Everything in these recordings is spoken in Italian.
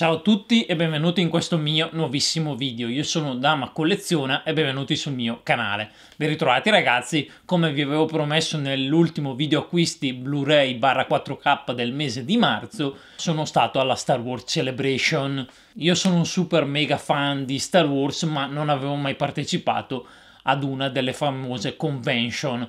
Ciao a tutti e benvenuti in questo mio nuovissimo video. Io sono Dama Colleziona e benvenuti sul mio canale. Ben ritrovati ragazzi, come vi avevo promesso nell'ultimo video acquisti Blu-ray barra 4K del mese di marzo, sono stato alla Star Wars Celebration. Io sono un super mega fan di Star Wars ma non avevo mai partecipato ad una delle famose convention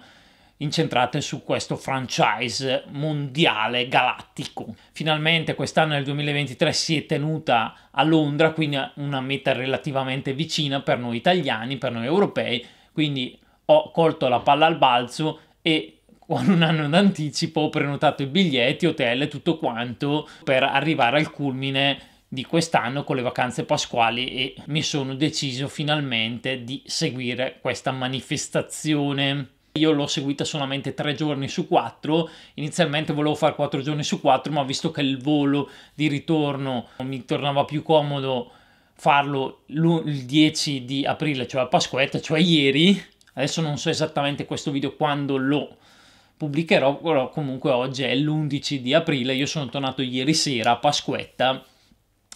incentrate su questo franchise mondiale galattico. Finalmente quest'anno nel 2023 si è tenuta a Londra, quindi una meta relativamente vicina per noi italiani, per noi europei, quindi ho colto la palla al balzo e con un anno d'anticipo ho prenotato i biglietti, hotel e tutto quanto per arrivare al culmine di quest'anno con le vacanze pasquali e mi sono deciso finalmente di seguire questa manifestazione io l'ho seguita solamente tre giorni su quattro, inizialmente volevo fare quattro giorni su quattro, ma visto che il volo di ritorno mi tornava più comodo farlo il 10 di aprile, cioè a Pasquetta, cioè ieri, adesso non so esattamente questo video quando lo pubblicherò, però comunque oggi è l'11 di aprile, io sono tornato ieri sera a Pasquetta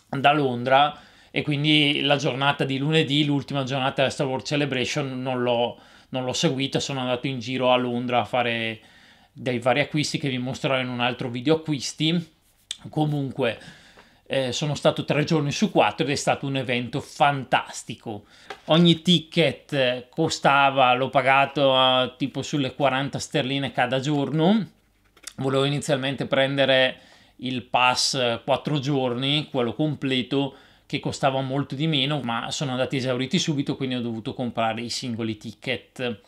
da Londra e quindi la giornata di lunedì, l'ultima giornata della Star Wars Celebration, non l'ho non l'ho seguita, sono andato in giro a Londra a fare dei vari acquisti che vi mostrerò in un altro video acquisti. Comunque eh, sono stato tre giorni su quattro ed è stato un evento fantastico. Ogni ticket eh, costava, l'ho pagato a, tipo sulle 40 sterline cada giorno. Volevo inizialmente prendere il pass eh, quattro giorni, quello completo, che costava molto di meno, ma sono andati esauriti subito, quindi ho dovuto comprare i singoli ticket.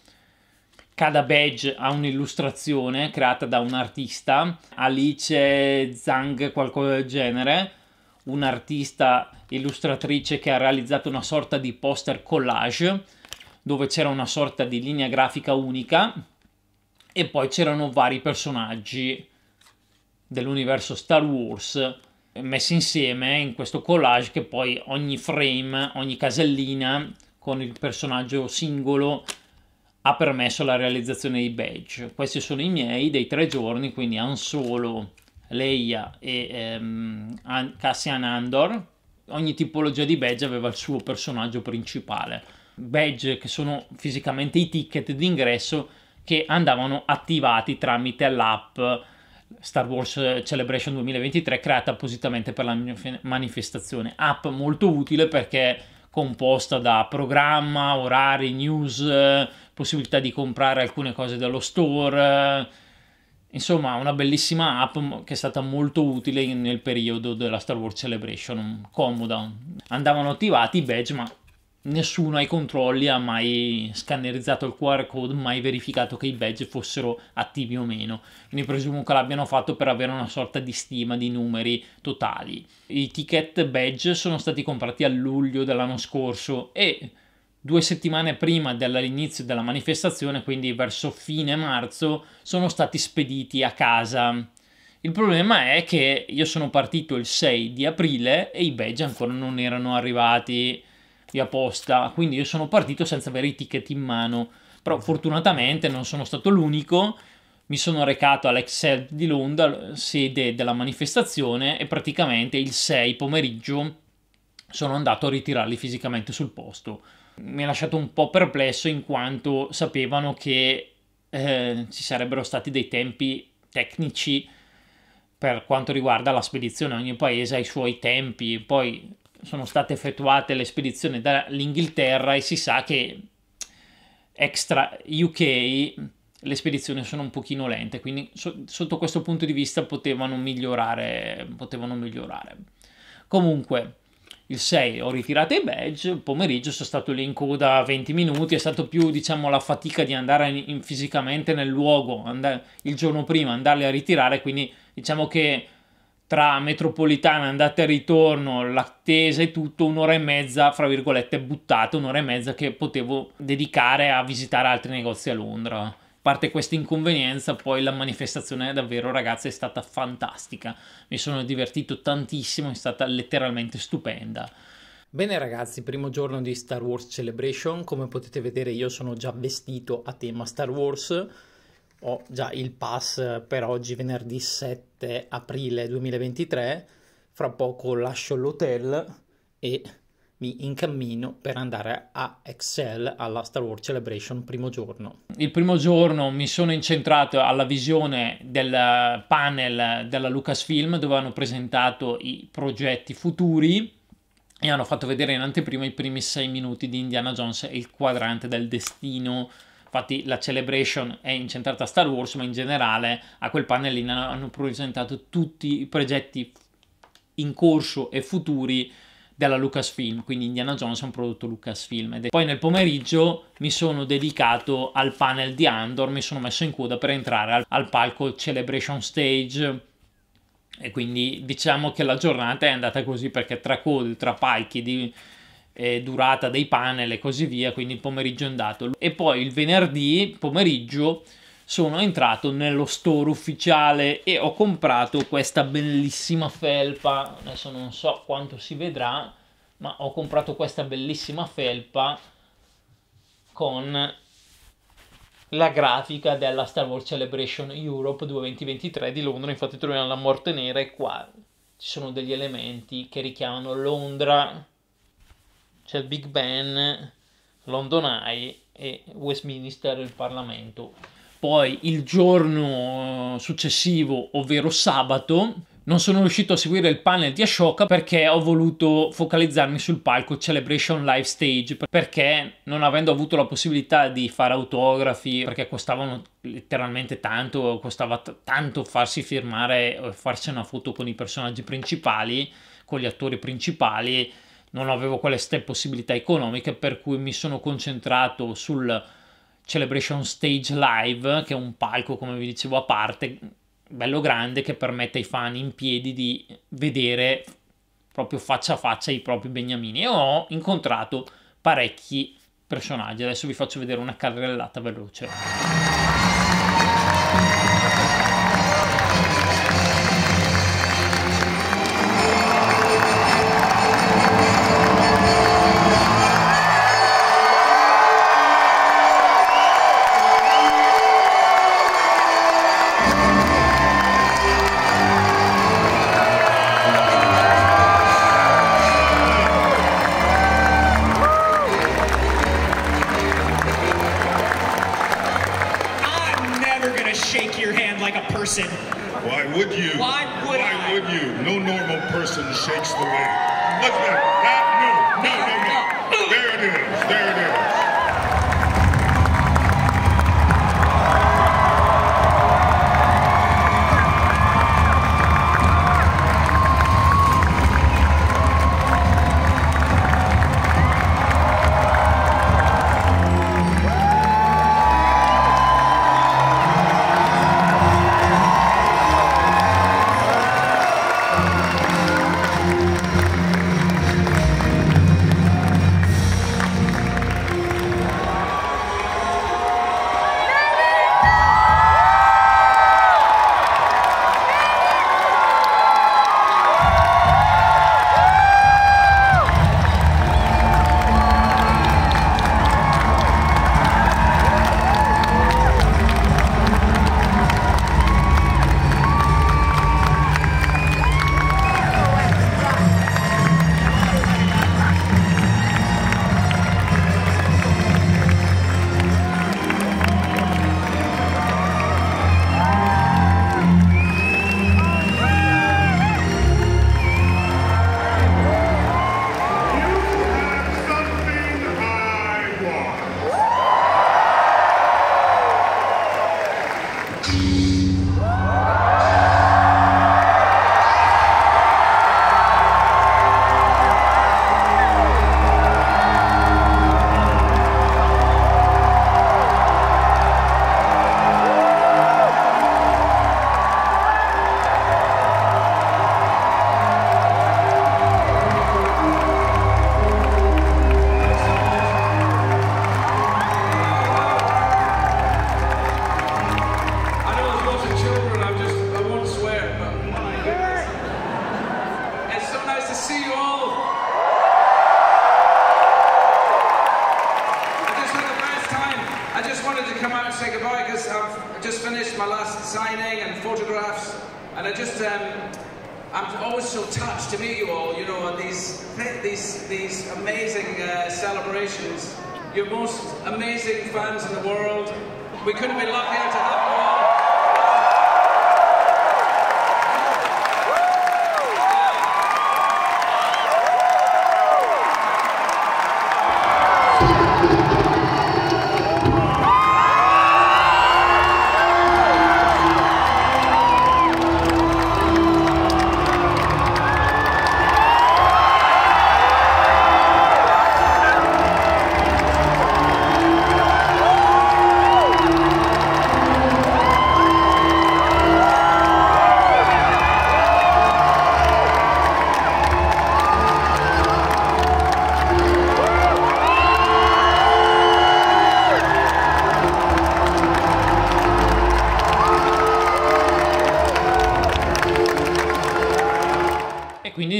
Cada badge ha un'illustrazione creata da un artista, Alice Zhang, qualcosa del genere, un'artista illustratrice che ha realizzato una sorta di poster collage dove c'era una sorta di linea grafica unica e poi c'erano vari personaggi dell'universo Star Wars messi insieme in questo collage che poi ogni frame, ogni casellina con il personaggio singolo ha permesso la realizzazione dei badge. Questi sono i miei dei tre giorni, quindi Han Solo, Leia e ehm, Cassian Andor. Ogni tipologia di badge aveva il suo personaggio principale. Badge che sono fisicamente i ticket d'ingresso che andavano attivati tramite l'app Star Wars eh, Celebration 2023 creata appositamente per la manifestazione. App molto utile perché composta da programma, orari, news, eh, possibilità di comprare alcune cose dallo store. Eh. Insomma, una bellissima app che è stata molto utile nel periodo della Star Wars Celebration, comoda. Andavano attivati i badge, ma nessuno ai controlli ha mai scannerizzato il QR code, mai verificato che i badge fossero attivi o meno. Quindi presumo che l'abbiano fatto per avere una sorta di stima di numeri totali. I ticket badge sono stati comprati a luglio dell'anno scorso e due settimane prima dell'inizio della manifestazione, quindi verso fine marzo, sono stati spediti a casa. Il problema è che io sono partito il 6 di aprile e i badge ancora non erano arrivati fatti apposta, quindi io sono partito senza avere i ticket in mano, però esatto. fortunatamente non sono stato l'unico, mi sono recato all'Excel di Londra, sede della manifestazione, e praticamente il 6 pomeriggio sono andato a ritirarli fisicamente sul posto. Mi ha lasciato un po' perplesso in quanto sapevano che eh, ci sarebbero stati dei tempi tecnici per quanto riguarda la spedizione, ogni paese ha i suoi tempi, poi sono state effettuate le spedizioni dall'Inghilterra e si sa che extra UK le spedizioni sono un pochino lente, quindi so, sotto questo punto di vista potevano migliorare, potevano migliorare. Comunque, il 6 ho ritirato i badge, il pomeriggio sono stato lì in coda 20 minuti, è stato più diciamo la fatica di andare in, fisicamente nel luogo andare, il giorno prima, andarli a ritirare, quindi diciamo che tra metropolitana, andata e ritorno, l'attesa e tutto, un'ora e mezza, fra virgolette, buttata, un'ora e mezza che potevo dedicare a visitare altri negozi a Londra. A parte questa inconvenienza, poi la manifestazione davvero, ragazzi, è stata fantastica. Mi sono divertito tantissimo, è stata letteralmente stupenda. Bene ragazzi, primo giorno di Star Wars Celebration, come potete vedere io sono già vestito a tema Star Wars ho già il pass per oggi venerdì 7 aprile 2023 fra poco lascio l'hotel e mi incammino per andare a Excel alla Star Wars Celebration primo giorno. Il primo giorno mi sono incentrato alla visione del panel della Lucasfilm dove hanno presentato i progetti futuri e hanno fatto vedere in anteprima i primi sei minuti di Indiana Jones e il quadrante del destino Infatti la celebration è incentrata a Star Wars, ma in generale a quel pannellino hanno presentato tutti i progetti in corso e futuri della Lucasfilm, quindi Indiana Jones è un prodotto Lucasfilm. Poi nel pomeriggio mi sono dedicato al panel di Andor, mi sono messo in coda per entrare al, al palco Celebration Stage e quindi diciamo che la giornata è andata così perché tra code, tra palchi di eh, durata dei panel e così via, quindi il pomeriggio è andato. E poi il venerdì pomeriggio sono entrato nello store ufficiale e ho comprato questa bellissima felpa, adesso non so quanto si vedrà, ma ho comprato questa bellissima felpa con la grafica della Star Wars Celebration Europe 2023 di Londra, infatti troviamo la morte nera e qua ci sono degli elementi che richiamano Londra c'è il Big Ben, London Eye e Westminster il Parlamento. Poi il giorno eh, successivo, ovvero sabato, non sono riuscito a seguire il panel di Ashoka perché ho voluto focalizzarmi sul palco Celebration Live Stage perché non avendo avuto la possibilità di fare autografi perché costavano letteralmente tanto, costava t- tanto farsi firmare o eh, farsi una foto con i personaggi principali, con gli attori principali non avevo queste possibilità economiche, per cui mi sono concentrato sul Celebration Stage Live, che è un palco, come vi dicevo, a parte, bello grande, che permette ai fan in piedi di vedere proprio faccia a faccia i propri beniamini. E ho incontrato parecchi personaggi. Adesso vi faccio vedere una carrellata veloce. Thank you. just finished my last signing and photographs, and I just, um, I'm always so touched to meet you all, you know, these, these, these amazing uh, celebrations. You're most amazing fans in the world. We couldn't be luckier to have you.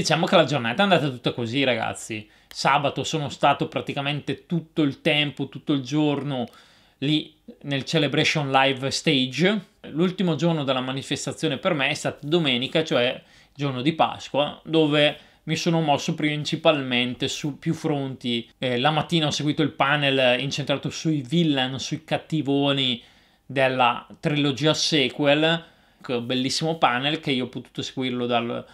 diciamo che la giornata è andata tutta così, ragazzi. Sabato sono stato praticamente tutto il tempo, tutto il giorno lì nel Celebration Live Stage. L'ultimo giorno della manifestazione per me è stata domenica, cioè giorno di Pasqua, dove mi sono mosso principalmente su più fronti. Eh, la mattina ho seguito il panel incentrato sui villain, sui cattivoni della trilogia sequel, bellissimo panel che io ho potuto seguirlo dal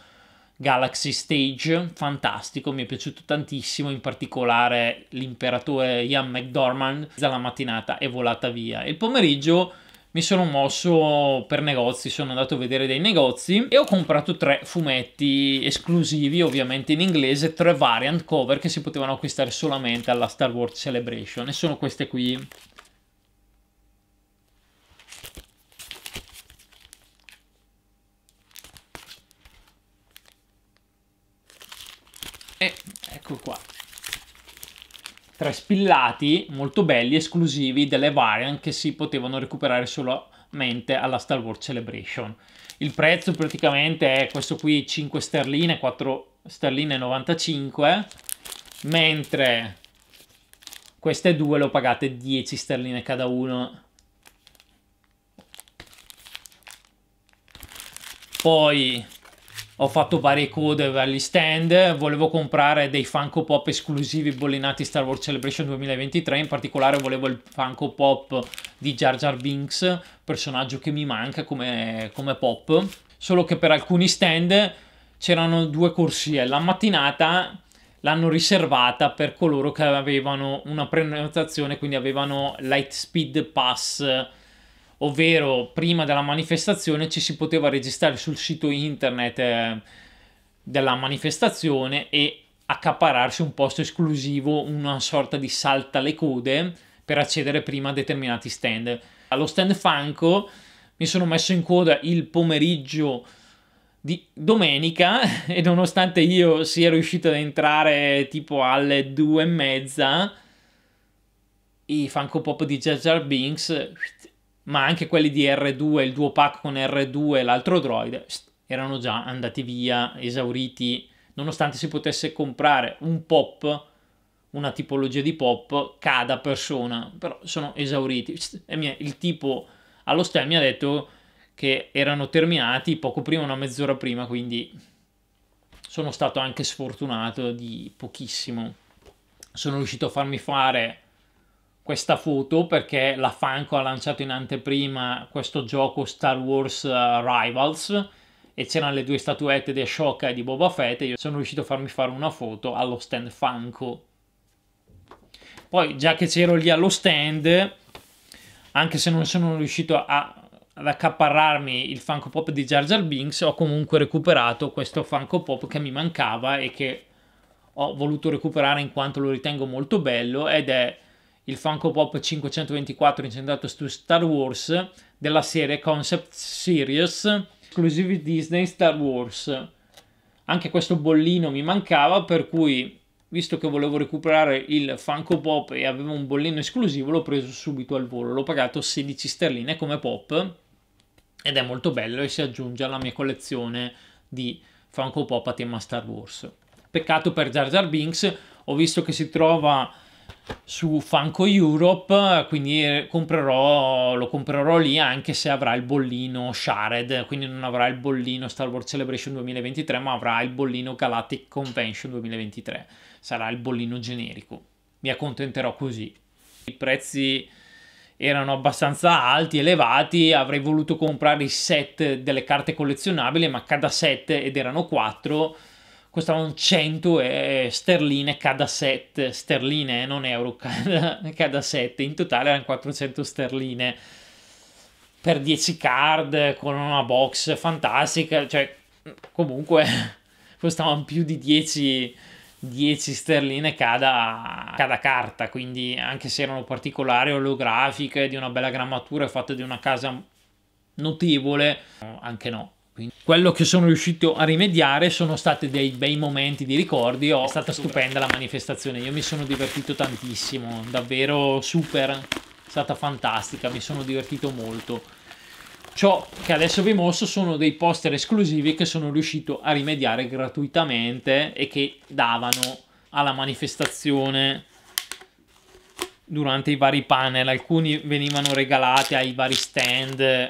Galaxy Stage, fantastico, mi è piaciuto tantissimo, in particolare l'imperatore Ian McDormand dalla mattinata è volata via. Il pomeriggio mi sono mosso per negozi, sono andato a vedere dei negozi e ho comprato tre fumetti esclusivi, ovviamente in inglese, tre variant cover che si potevano acquistare solamente alla Star Wars Celebration e sono queste qui. E ecco qua. Tre spillati molto belli, esclusivi delle variant che si potevano recuperare solamente alla Star Wars Celebration. Il prezzo praticamente è questo qui 5 sterline, 4 sterline 95, mentre queste due le ho pagate 10 sterline cada uno. Poi ho fatto varie code, vari stand, volevo comprare dei Funko Pop esclusivi bollinati Star Wars Celebration 2023, in particolare volevo il Funko Pop di Jar Jar Binks, personaggio che mi manca come, come pop, solo che per alcuni stand c'erano due corsie, la mattinata l'hanno riservata per coloro che avevano una prenotazione, quindi avevano Lightspeed Pass ovvero prima della manifestazione ci si poteva registrare sul sito internet eh, della manifestazione e accapararsi un posto esclusivo, una sorta di salta le code per accedere prima a determinati stand. Allo stand Funko mi sono messo in coda il pomeriggio di domenica e nonostante io sia riuscito ad entrare tipo alle due e mezza, i Funko Pop di Jar Jar Binks ma anche quelli di R2, il duo pack con R2 e l'altro droid, erano già andati via, esauriti, nonostante si potesse comprare un pop, una tipologia di pop, cada persona, però sono esauriti. il tipo allo stand mi ha detto che erano terminati poco prima, una mezz'ora prima, quindi sono stato anche sfortunato di pochissimo. Sono riuscito a farmi fare questa foto perché la Funko ha lanciato in anteprima questo gioco Star Wars eh, Rivals e c'erano le due statuette di Ashoka e di Boba Fett e io sono riuscito a farmi fare una foto allo stand Funko. Poi già che c'ero lì allo stand, anche se non sono riuscito a, ad accaparrarmi il Funko Pop di Jar Jar Binks, ho comunque recuperato questo Funko Pop che mi mancava e che ho voluto recuperare in quanto lo ritengo molto bello ed è il Funko Pop 524 incentrato su Star Wars della serie Concept Series Exclusive Disney Star Wars. Anche questo bollino mi mancava, per cui visto che volevo recuperare il Funko Pop e avevo un bollino esclusivo, l'ho preso subito al volo. L'ho pagato 16 sterline come pop ed è molto bello e si aggiunge alla mia collezione di Funko Pop a tema Star Wars. Peccato per Jar Jar Binks, ho visto che si trova su Funko Europe, quindi eh, comprerò, lo comprerò lì anche se avrà il bollino Shared, quindi non avrà il bollino Star Wars Celebration 2023, ma avrà il bollino Galactic Convention 2023, sarà il bollino generico. Mi accontenterò così. I prezzi erano abbastanza alti, elevati, avrei voluto comprare i set delle carte collezionabili, ma cada set ed erano 4 costavano 100 sterline cada set, sterline eh, non euro, cada, cada set, in totale erano 400 sterline per 10 card con una box fantastica, cioè comunque costavano più di 10, 10 sterline cada, cada, carta, quindi anche se erano particolari, olografiche, di una bella grammatura fatte di una casa notevole, anche no. Quindi quello che sono riuscito a rimediare sono stati dei bei momenti di ricordi, oh, è stata stupenda la manifestazione, io mi sono divertito tantissimo, davvero super, è stata fantastica, mi sono divertito molto. Ciò che adesso vi mostro sono dei poster esclusivi che sono riuscito a rimediare gratuitamente e che davano alla manifestazione durante i vari panel, alcuni venivano regalati ai vari stand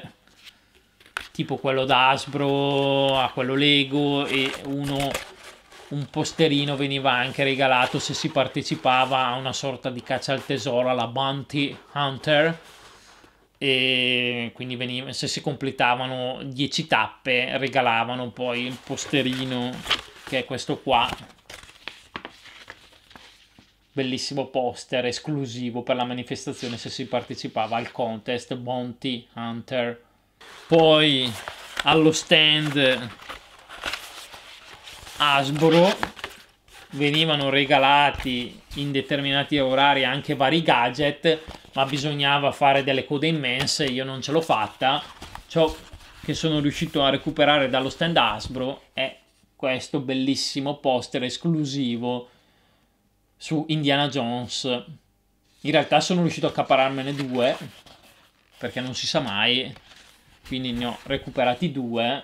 tipo quello da Hasbro a quello Lego e uno un posterino veniva anche regalato se si partecipava a una sorta di caccia al tesoro alla Bounty Hunter e quindi veniva, se si completavano 10 tappe regalavano poi il posterino che è questo qua bellissimo poster esclusivo per la manifestazione se si partecipava al contest Bounty Hunter poi allo stand Hasbro venivano regalati in determinati orari anche vari gadget, ma bisognava fare delle code immense, io non ce l'ho fatta. Ciò che sono riuscito a recuperare dallo stand Hasbro è questo bellissimo poster esclusivo su Indiana Jones. In realtà sono riuscito a accapararmene due, perché non si sa mai, quindi ne ho recuperati due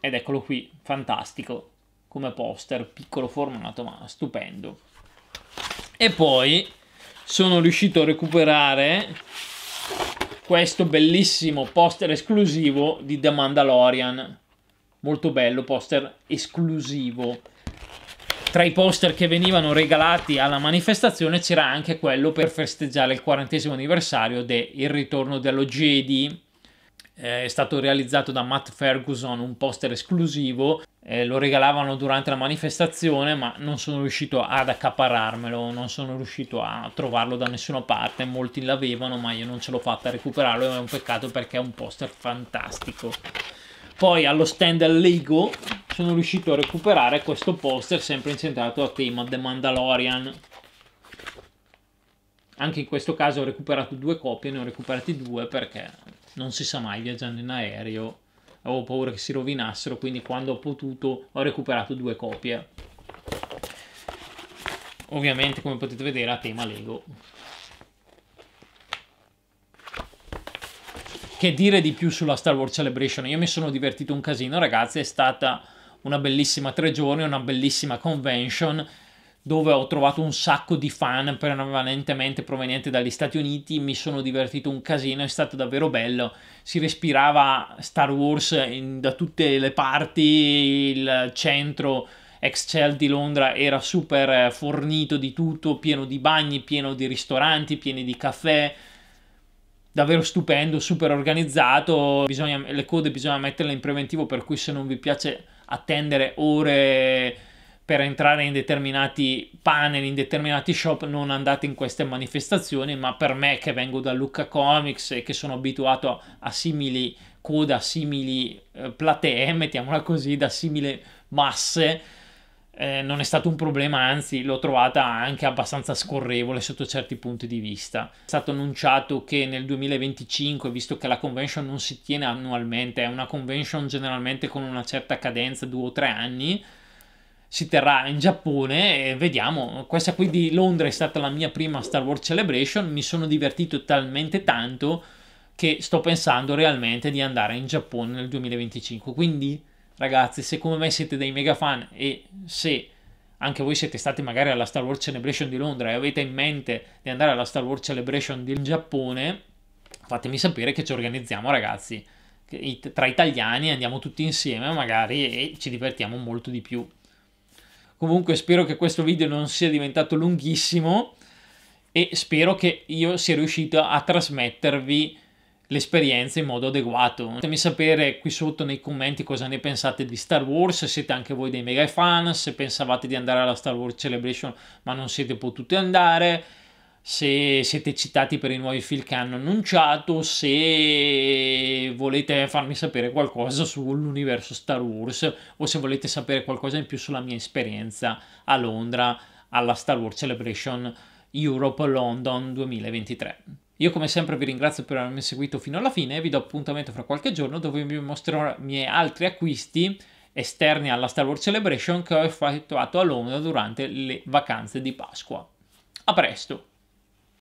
ed eccolo qui, fantastico come poster, piccolo formato ma stupendo. E poi sono riuscito a recuperare questo bellissimo poster esclusivo di The Mandalorian, molto bello, poster esclusivo. Tra i poster che venivano regalati alla manifestazione c'era anche quello per festeggiare il quarantesimo anniversario del Ritorno dello Jedi, eh, è stato realizzato da Matt Ferguson, un poster esclusivo, eh, lo regalavano durante la manifestazione ma non sono riuscito ad accapararmelo, non sono riuscito a trovarlo da nessuna parte, molti l'avevano ma io non ce l'ho fatta a recuperarlo è un peccato perché è un poster fantastico. Poi allo stand Lego sono riuscito a recuperare questo poster sempre incentrato a tema The Mandalorian. Anche in questo caso ho recuperato due copie, ne ho recuperati due perché non si sa mai viaggiando in aereo avevo paura che si rovinassero quindi quando ho potuto ho recuperato due copie ovviamente come potete vedere a tema Lego che dire di più sulla Star Wars Celebration io mi sono divertito un casino ragazzi è stata una bellissima tre giorni una bellissima convention dove ho trovato un sacco di fan prevalentemente provenienti dagli Stati Uniti, mi sono divertito un casino, è stato davvero bello, si respirava Star Wars in, da tutte le parti, il centro Excel di Londra era super fornito di tutto, pieno di bagni, pieno di ristoranti, pieni di caffè, davvero stupendo, super organizzato, bisogna, le code bisogna metterle in preventivo per cui se non vi piace attendere ore per entrare in determinati panel, in determinati shop, non andate in queste manifestazioni, ma per me che vengo da Lucca Comics e che sono abituato a simili coda, simili eh, platee, mettiamola così, da simili masse, eh, non è stato un problema, anzi l'ho trovata anche abbastanza scorrevole sotto certi punti di vista. È stato annunciato che nel 2025, visto che la convention non si tiene annualmente, è una convention generalmente con una certa cadenza, due o tre anni, si terrà in Giappone e vediamo. Questa qui di Londra è stata la mia prima Star Wars Celebration, mi sono divertito talmente tanto che sto pensando realmente di andare in Giappone nel 2025. Quindi ragazzi, se come me siete dei mega fan e se anche voi siete stati magari alla Star Wars Celebration di Londra e avete in mente di andare alla Star Wars Celebration di Giappone, fatemi sapere che ci organizziamo ragazzi tra italiani andiamo tutti insieme magari e ci divertiamo molto di più Comunque spero che questo video non sia diventato lunghissimo e spero che io sia riuscito a trasmettervi l'esperienza in modo adeguato. Fatemi sapere qui sotto nei commenti cosa ne pensate di Star Wars, se siete anche voi dei mega fan, se pensavate di andare alla Star Wars Celebration ma non siete potuti andare se siete eccitati per i nuovi film che hanno annunciato, se volete farmi sapere qualcosa sull'universo Star Wars o se volete sapere qualcosa in più sulla mia esperienza a Londra alla Star Wars Celebration Europe London 2023. Io come sempre vi ringrazio per avermi seguito fino alla fine e vi do appuntamento fra qualche giorno dove vi mostrerò i miei altri acquisti esterni alla Star Wars Celebration che ho effettuato a Londra durante le vacanze di Pasqua. A presto!